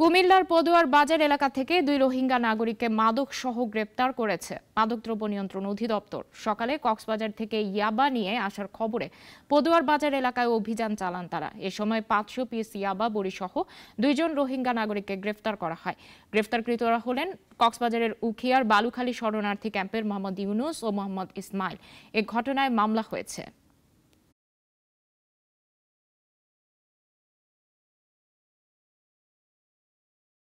কুমিল্লার পদুয়ার বাজার এলাকা থেকে দুই রোহিঙ্গা নাগরিককে মাদক সহ গ্রেপ্তার করেছে মাদকদ্রব্য নিয়ন্ত্রণ অধিদপ্তর সকালে কক্সবাজার থেকে ইয়াবা নিয়ে আসার খবরে পদুয়ার বাজার এলাকায় অভিযান চালান তারা এ সময় পাঁচশো পিস ইয়াবা বড়িসহ দুইজন রোহিঙ্গা নাগরিককে গ্রেফতার করা হয় গ্রেফতারকৃতরা হলেন কক্সবাজারের উখিয়ার বালুখালী শরণার্থী ক্যাম্পের মোহাম্মদ ইউনুস ও মোহাম্মদ ইসমাইল এ ঘটনায় মামলা হয়েছে